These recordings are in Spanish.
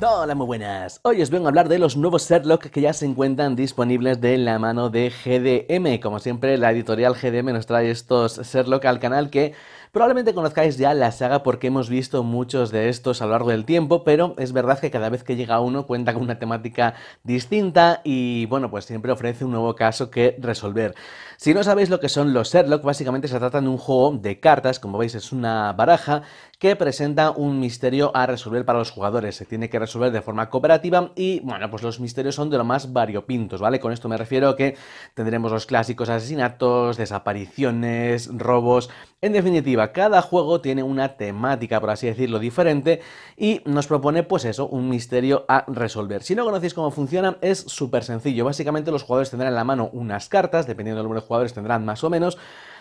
Hola, muy buenas. Hoy os vengo a hablar de los nuevos Sherlock que ya se encuentran disponibles de la mano de GDM. Como siempre, la editorial GDM nos trae estos Sherlock al canal que Probablemente conozcáis ya la saga porque hemos visto muchos de estos a lo largo del tiempo, pero es verdad que cada vez que llega uno cuenta con una temática distinta y bueno, pues siempre ofrece un nuevo caso que resolver. Si no sabéis lo que son los Sherlock, básicamente se trata de un juego de cartas, como veis es una baraja que presenta un misterio a resolver para los jugadores. Se tiene que resolver de forma cooperativa y, bueno, pues los misterios son de lo más variopintos, ¿vale? Con esto me refiero a que tendremos los clásicos asesinatos, desapariciones, robos, en definitiva, cada juego tiene una temática, por así decirlo, diferente y nos propone pues eso, un misterio a resolver. Si no conocéis cómo funciona, es súper sencillo. Básicamente los jugadores tendrán en la mano unas cartas, dependiendo del número de jugadores tendrán más o menos,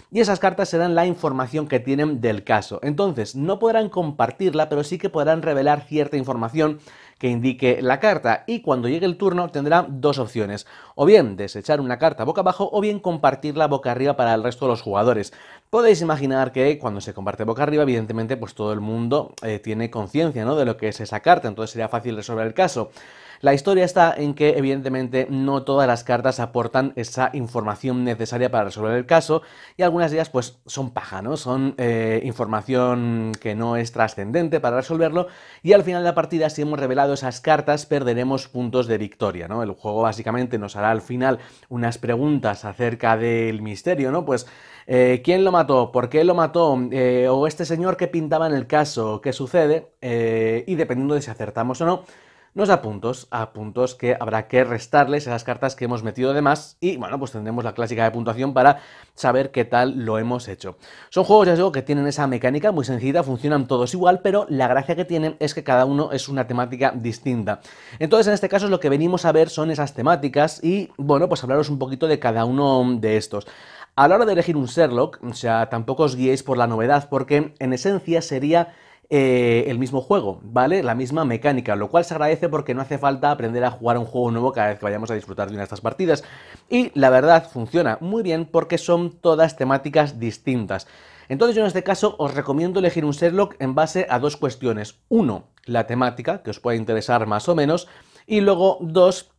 y esas cartas serán la información que tienen del caso. Entonces, no podrán compartirla, pero sí que podrán revelar cierta información que indique la carta y cuando llegue el turno tendrán dos opciones, o bien desechar una carta boca abajo o bien compartirla boca arriba para el resto de los jugadores. Podéis imaginar que cuando se comparte boca arriba, evidentemente, pues todo el mundo eh, tiene conciencia ¿no? de lo que es esa carta, entonces sería fácil resolver el caso. La historia está en que, evidentemente, no todas las cartas aportan esa información necesaria para resolver el caso, y algunas de ellas, pues, son paja, ¿no? Son eh, información que no es trascendente para resolverlo, y al final de la partida, si hemos revelado esas cartas, perderemos puntos de victoria, ¿no? El juego, básicamente, nos hará al final unas preguntas acerca del misterio, ¿no? Pues, eh, quién lo mató, por qué lo mató, eh, o este señor que pintaba en el caso, qué sucede, eh, y dependiendo de si acertamos o no, nos da puntos, a puntos que habrá que restarles a las cartas que hemos metido de más y bueno, pues tendremos la clásica de puntuación para saber qué tal lo hemos hecho. Son juegos, ya digo, que tienen esa mecánica muy sencilla, funcionan todos igual, pero la gracia que tienen es que cada uno es una temática distinta. Entonces, en este caso lo que venimos a ver son esas temáticas y bueno, pues hablaros un poquito de cada uno de estos. A la hora de elegir un Sherlock, o sea, tampoco os guiéis por la novedad, porque en esencia sería eh, el mismo juego, ¿vale? La misma mecánica, lo cual se agradece porque no hace falta aprender a jugar un juego nuevo cada vez que vayamos a disfrutar de una de estas partidas. Y la verdad funciona muy bien porque son todas temáticas distintas. Entonces yo en este caso os recomiendo elegir un Sherlock en base a dos cuestiones. Uno, la temática, que os puede interesar más o menos. Y luego, dos,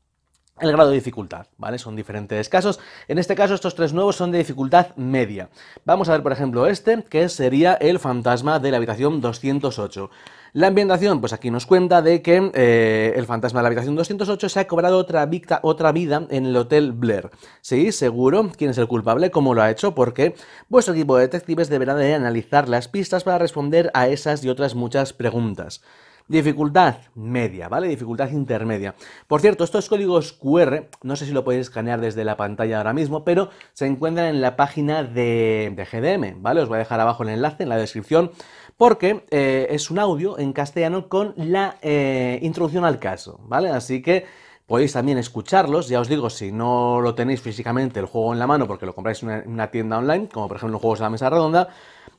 el grado de dificultad, ¿vale? Son diferentes casos. En este caso, estos tres nuevos son de dificultad media. Vamos a ver, por ejemplo, este, que sería el fantasma de la habitación 208. La ambientación, pues aquí nos cuenta de que eh, el fantasma de la habitación 208 se ha cobrado otra, otra vida en el Hotel Blair. Sí, seguro. ¿Quién es el culpable? ¿Cómo lo ha hecho? Porque vuestro equipo de detectives deberá de analizar las pistas para responder a esas y otras muchas preguntas. Dificultad media, ¿vale? Dificultad intermedia. Por cierto, estos códigos QR, no sé si lo podéis escanear desde la pantalla ahora mismo, pero se encuentran en la página de, GDM, ¿vale? Os voy a dejar abajo el enlace en la descripción porque eh, es un audio en castellano con la eh, introducción al caso, ¿vale? Así que podéis también escucharlos, ya os digo, si no lo tenéis físicamente el juego en la mano porque lo compráis en una, una, tienda online, como por ejemplo los juegos de la mesa redonda,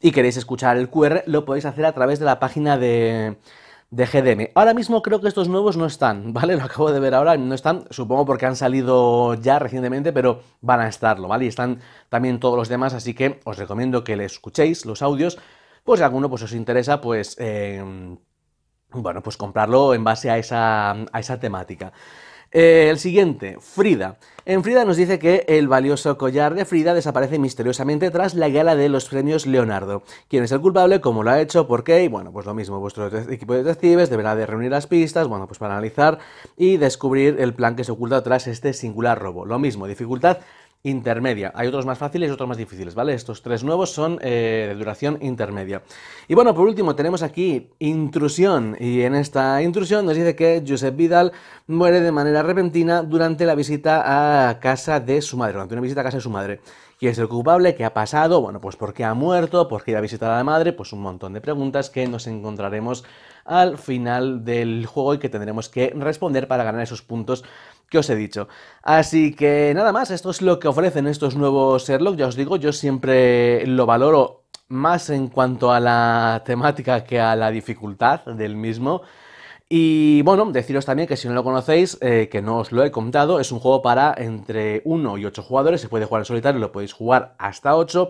y queréis escuchar el QR, lo podéis hacer a través de la página de, de GDM. Ahora mismo creo que estos nuevos no están, ¿vale? Lo acabo de ver ahora, no están, supongo porque han salido ya recientemente, pero van a estarlo, ¿vale? Y están también todos los demás, así que os recomiendo que le escuchéis los audios, pues si alguno pues, os interesa, pues... Em, bueno, pues comprarlo en base a esa, a esa temática. Eh, el siguiente, Frida. En Frida nos dice que el valioso collar de Frida desaparece misteriosamente tras la gala de los premios Leonardo. ¿Quién es el culpable? ¿Cómo lo ha hecho? ¿Por qué? Y bueno, pues lo mismo, vuestro equipo de detectives deberá de reunir las pistas, bueno, pues para analizar y descubrir el plan que se oculta tras este singular robo. Lo mismo, dificultad intermedia. Hay otros más fáciles y otros más difíciles, ¿vale? Estos tres nuevos son eh, de duración intermedia. Y bueno, por último tenemos aquí intrusión, y en esta intrusión nos dice que Josep Vidal muere de manera repentina durante la visita a casa de su madre, durante una visita a casa de su madre. ¿Quién es el culpable? ¿Qué ha pasado? Bueno, pues ¿por qué ha muerto? ¿Por qué iba a visitar a la madre? Pues un montón de preguntas que nos encontraremos al final del juego y que tendremos que responder para ganar esos puntos que os he dicho. Así que nada más, esto es lo que ofrecen estos nuevos Sherlock, ya os digo, yo siempre lo valoro más en cuanto a la temática que a la dificultad del mismo. Y bueno, deciros también que si no lo conocéis, eh, que no os lo he contado, es un juego para entre 1 y 8 jugadores, se puede jugar en solitario, lo podéis jugar hasta 8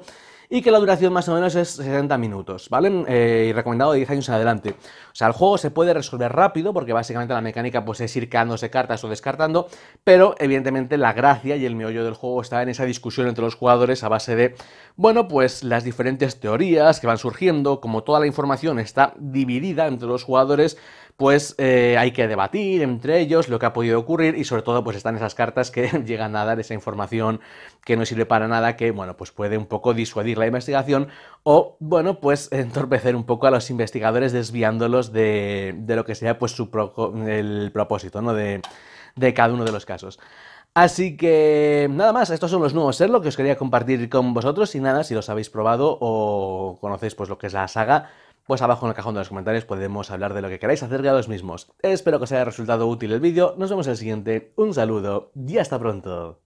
y que la duración más o menos es 60 minutos, ¿vale? Eh, y recomendado de 10 años en adelante. O sea, el juego se puede resolver rápido porque básicamente la mecánica pues, es ir quedándose cartas o descartando, pero evidentemente la gracia y el meollo del juego está en esa discusión entre los jugadores a base de, bueno, pues las diferentes teorías que van surgiendo, como toda la información está dividida entre los jugadores, pues eh, hay que debatir entre ellos lo que ha podido ocurrir y sobre todo pues están esas cartas que llegan a dar esa información que no sirve para nada, que bueno, pues puede un poco disuadir la investigación o bueno, pues entorpecer un poco a los investigadores desviándolos de, de lo que sea pues el propósito, ¿no? De, de cada uno de los casos. Así que nada más, estos son los nuevos Serlo que os quería compartir con vosotros y nada, si los habéis probado o conocéis pues lo que es la saga, pues abajo en el cajón de los comentarios podemos hablar de lo que queráis hacer de los mismos. Espero que os haya resultado útil el vídeo, nos vemos en el siguiente, un saludo y hasta pronto.